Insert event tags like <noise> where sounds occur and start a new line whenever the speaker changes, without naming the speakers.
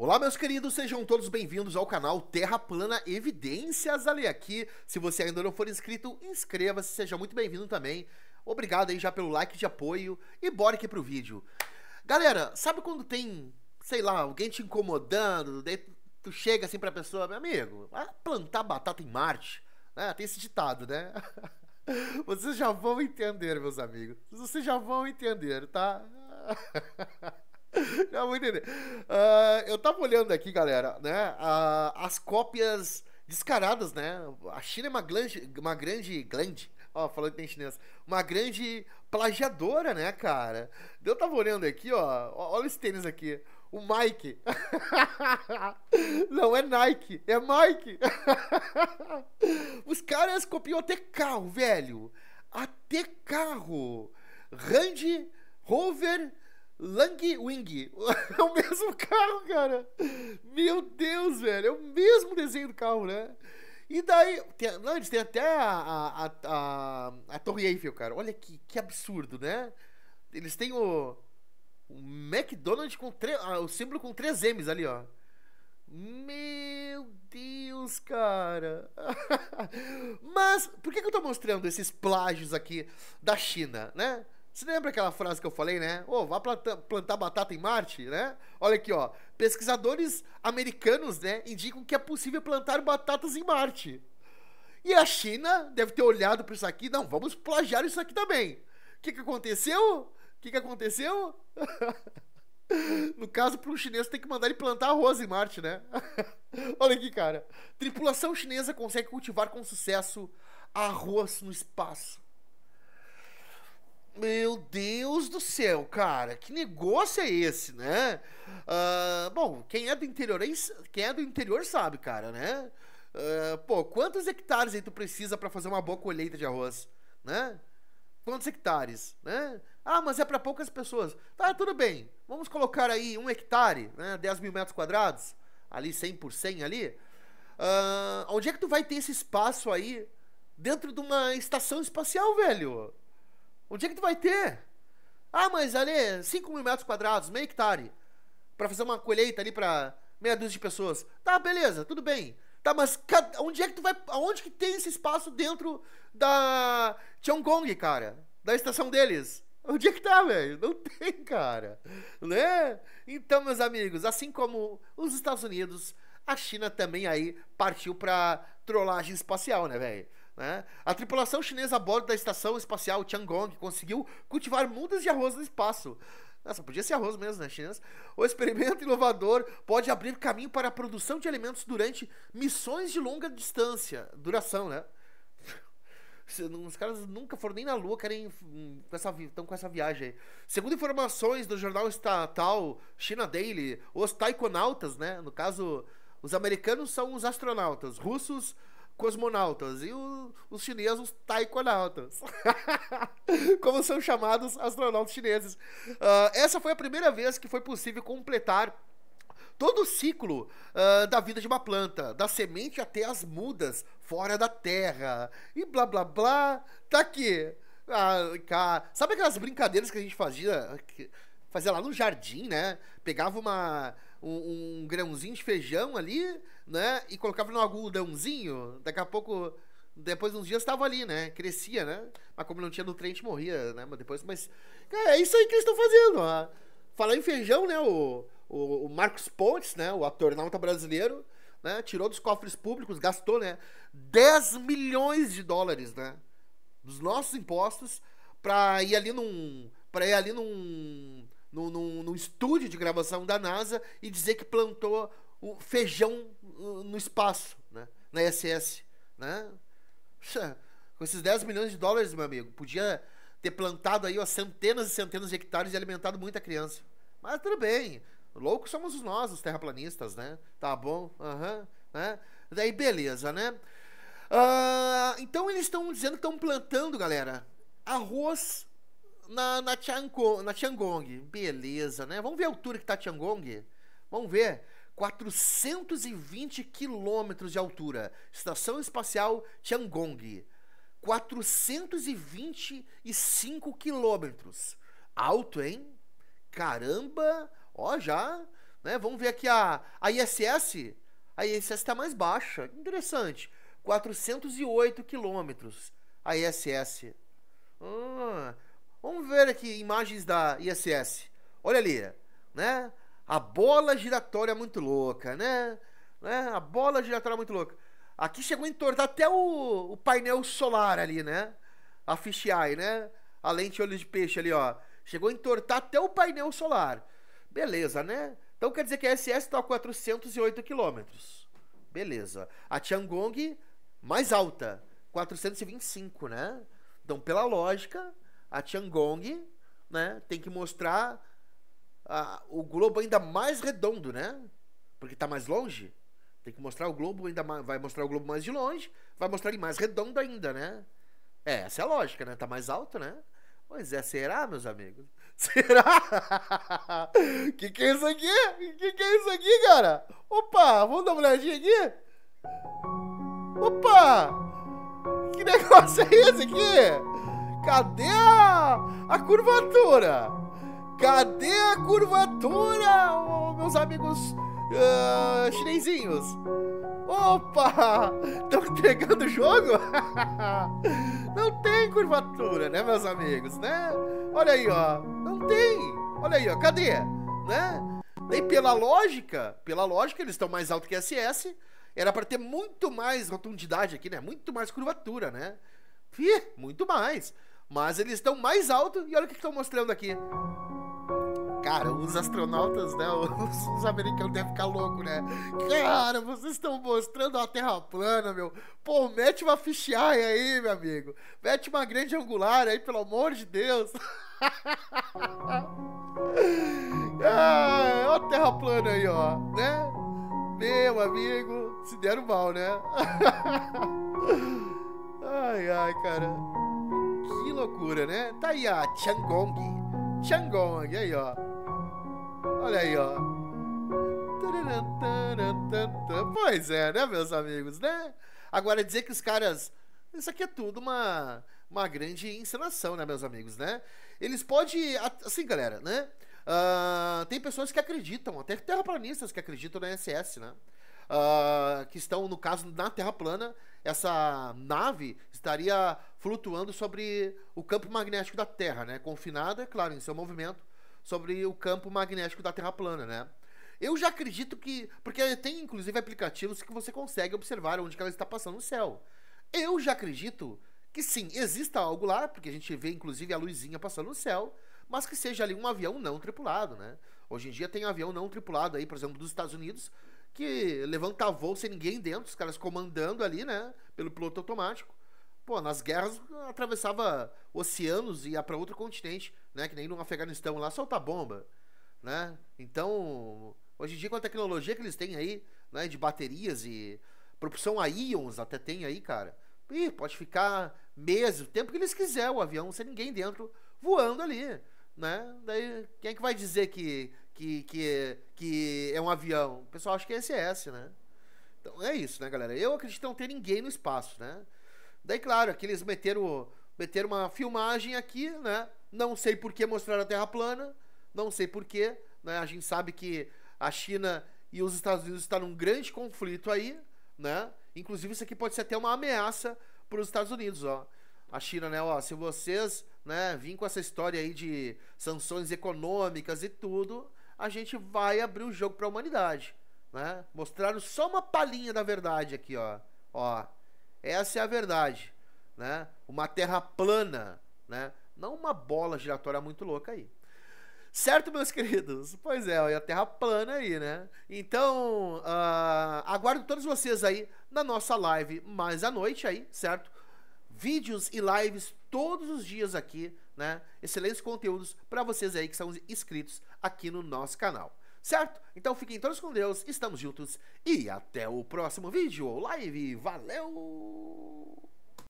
Olá, meus queridos, sejam todos bem-vindos ao canal Terra Plana Evidências ali aqui. Se você ainda não for inscrito, inscreva-se, seja muito bem-vindo também. Obrigado aí já pelo like de apoio e bora aqui pro vídeo. Galera, sabe quando tem, sei lá, alguém te incomodando, daí tu chega assim pra pessoa, meu amigo, vai plantar batata em Marte? Né? Tem esse ditado, né? <laughs> Vocês já vão entender, meus amigos. Vocês já vão entender, tá? <laughs> Já <laughs> vou entender. Uh, eu tava olhando aqui, galera, né? Uh, as cópias descaradas, né? A China é uma grande. Uma grande. grande ó, falando que tem chinês. Uma grande plagiadora, né, cara? Eu tava olhando aqui, ó. Olha esse tênis aqui. O Mike. <laughs> Não é Nike, é Mike. <laughs> Os caras copiam até carro, velho. Até carro. Range Rover Lang Wing. <laughs> É o mesmo carro, cara. Meu Deus, velho. É o mesmo desenho do carro, né? E daí. Tem, não, eles têm até a, a, a, a, Torre Eiffel, cara. Olha que, que absurdo, né? Eles têm o. O McDonald's com tre, ah, o símbolo com três M's ali, ó. Meu Deus, cara. <laughs> Mas por que, que eu tô mostrando esses plágios aqui da China, né? Você lembra aquela frase que eu falei, né? Ô, oh, vá plantar, batata em Marte, né? Olha aqui, ó. Pesquisadores americanos, né, indicam que é possível plantar batatas em Marte. E a China deve ter olhado para isso aqui, não, vamos plagiar isso aqui também. O que, que aconteceu? O que, que aconteceu? <laughs> No caso, para um chinês tem que mandar ele plantar arroz em Marte, né? <laughs> Olha aqui, cara. Tripulação chinesa consegue cultivar com sucesso arroz no espaço. Meu Deus do céu, cara, que negócio é esse, né? Uh, bom, quem é do interior, quem é do interior sabe, cara, né? Uh, pô, quantos hectares aí tu precisa para fazer uma boa colheita de arroz, né? Quantos hectares, né? Ah, mas é para poucas pessoas. Tá, tudo bem. Vamos colocar aí um hectare, né? 10 mil metros quadrados, ali 100 por 100 ali. Uh, onde é que tu vai ter esse espaço aí dentro de uma estação espacial, velho? Onde é que tu vai ter? Ah, mas ali, 5 mil metros quadrados, meio hectare. Pra fazer uma colheita ali pra meia dúzia de pessoas. Tá, beleza, tudo bem. Tá, mas onde é que tu vai. Aonde que tem esse espaço dentro da. Tiangong, cara? Da estação deles? Onde é que tá, velho? Não <laughs> tem, cara. Né? Então, meus amigos, assim como os Estados Unidos, a China também aí partiu pra trollagem espacial, né, velho? Né? A tripulação chinesa a bordo da estação espacial Tiangong conseguiu cultivar mudas de arroz no espaço. Nossa, podia ser arroz mesmo, né, chinês? O experimento <laughs> inovador pode abrir caminho para a produção de alimentos durante missões de longa distância, duração, né? <laughs> Os caras nunca foram nem na Lua, querem hum, com essa, estão com essa viagem aí. Segundo informações do jornal estatal China Daily, os taikonautas, né? No caso, os americanos são os astronautas, russos cosmonautas e o, os chineses taikonautas, <laughs> como são chamados astronautas chineses. Uh, essa foi a primeira vez que foi possível completar todo o ciclo uh, da vida de uma planta, da semente até as mudas fora da terra e blá blá blá, tá aqui. Ah, cara. Sabe aquelas brincadeiras que a gente fazia, fazia lá no jardim, né? Pegava uma um, um, grãozinho de feijão ali, né? E colocava no algodãozinho. Daqui a pouco, depois de uns dias, estava ali, né? Crescia, né? Mas como não tinha nutriente, morria, né? Mas depois, mas. é isso aí que eles estão fazendo. Ó. Falar em feijão, né? O, o, o Marcos Pontes, né? O ator nauta brasileiro, né? Tirou dos cofres públicos, gastou, né? 10 milhões de dólares, né? Dos nossos impostos, para ir ali num. para ir ali num num, estúdio de gravação da NASA e dizer que plantou o feijão uh, no espaço, né? Na ISS, né? Com esses 10 milhões de dólares, meu amigo, podia ter plantado aí ó, centenas e centenas de hectares e alimentado muita criança. Mas tudo bem, loucos somos nós, os terraplanistas, né? Tá bom, aham, uhum, né? Daí beleza, né? Uh, então eles estão dizendo que estão plantando, galera, arroz na, na, Tiangong, na Tiangong. Beleza, né? Vamos ver a altura que tá Tiangong? Vamos ver. 420 quilômetros de altura. Estação Espacial Tiangong. 425 quilômetros. Alto, hein? Caramba! Ó, já. Né? Vamos ver aqui a, a ISS. A ISS está mais baixa. Interessante. 408 quilômetros. A ISS. Ah, Vamos ver aqui imagens da ISS. Olha ali, né? A bola giratória muito louca, né? né? A bola giratória muito louca. Aqui chegou a entortar até o, o painel solar ali, né? A fisheye, né? A lente olho de peixe ali, ó. Chegou a entortar até o painel solar. Beleza, né? Então quer dizer que a SS está a 408 quilômetros. Beleza. A Tiangong, mais alta. 425, né? Então, pela lógica, a Tiangong, né? Tem que mostrar a, o globo ainda mais redondo, né? Porque está mais longe. Tem que mostrar o globo ainda mais, vai mostrar o globo mais de longe, vai mostrar ele mais redondo ainda, né? É, essa é a lógica, né? Tá mais alto, né? Pois é, será, meus amigos? <laughs> Será? que que é isso aqui? Que que é isso aqui, cara? Opa, vamos dar uma olhadinha aqui? Opa! Que negócio é esse aqui? Cadê a, a curvatura? Cadê a curvatura, oh, meus amigos uh, chinesinhos? Opa! Estão <laughs> entregando o jogo? <laughs> não tem curvatura, né, meus amigos, né? Olha aí, ó. Não tem. Olha aí, ó. Cadê? Né? pela lógica, pela lógica, eles estão mais altos que SS. Era para ter muito mais rotundidade aqui, né? Muito mais curvatura, né? Ih, muito mais. Mas eles estão mais alto e olha o que estão mostrando aqui. Cara, os astronautas, né? <laughs> Os, os americanos devem ficar loucos, né? Cara, vocês estão mostrando a Terra plana, meu. Pô, mete uma fisheye aí, meu amigo. Mete uma grande angular aí, pelo amor de Deus. ah, <laughs> a Terra plana aí, ó. Né? Meu amigo, se deram mal, né? <laughs> ai, ai, cara loucura, né? Tá aí a Changong. Changong, aí, ó. Olha aí, ó. Pois é, né, meus amigos, né? Agora, dizer que os caras. Isso aqui é tudo uma, uma grande encenação, né, meus amigos, né? Eles podem. Assim, galera, né? Uh, tem pessoas que acreditam, até terraplanistas que acreditam na SS, né? Uh, que estão, no caso, na Terra plana, essa nave estaria flutuando sobre o campo magnético da Terra, né? Confinada, claro, em seu movimento, sobre o campo magnético da Terra plana, né? Eu já acredito que. Porque tem inclusive aplicativos que você consegue observar onde ela está passando no céu. Eu já acredito que sim, exista algo lá, porque a gente vê inclusive a luzinha passando no céu, mas que seja ali um avião não tripulado, né? Hoje em dia tem avião não tripulado aí, por exemplo, dos Estados Unidos, que levanta voo sem ninguém dentro, os caras comandando ali, né? Pelo piloto automático. Pô, nas guerras atravessava oceanos e ia para outro continente, né? Que nem no Afeganistão lá solta bomba, né? Então, hoje em dia com a tecnologia que eles têm aí, né? De baterias e propulsão a íons até tem aí, cara. Ih, pode ficar meses, o tempo que eles quiser o avião, sem ninguém dentro, voando ali, né? Daí, quem é que vai dizer que, que, que, que é um avião. O pessoal acha que é SS, né? Então é isso, né, galera? Eu acredito não ter ninguém no espaço, né? Daí, claro, aqui eles meteram, meteram uma filmagem aqui, né? Não sei por que mostraram a Terra plana, não sei por que, né? A gente sabe que a China e os Estados Unidos estão num grande conflito aí, né? Inclusive isso aqui pode ser até uma ameaça para os Estados Unidos, ó. A China, né, ó, se vocês, né, vim com essa história aí de sanções econômicas e tudo, a gente vai abrir o jogo para a humanidade, né? Mostraram só uma palhinha da verdade aqui, ó. Ó, essa é a verdade, né? Uma terra plana, né? Não uma bola giratória muito louca aí. Certo, meus <laughs> queridos? Pois é, a terra plana aí, né? Então, uh, aguardo todos vocês aí na nossa live mais à noite aí, certo? Vídeos e lives todos os dias aqui né? Excelentes conteúdos para vocês aí que são inscritos aqui no nosso canal. Certo? Então fiquem todos com Deus, estamos juntos e até o próximo vídeo ou live. Valeu!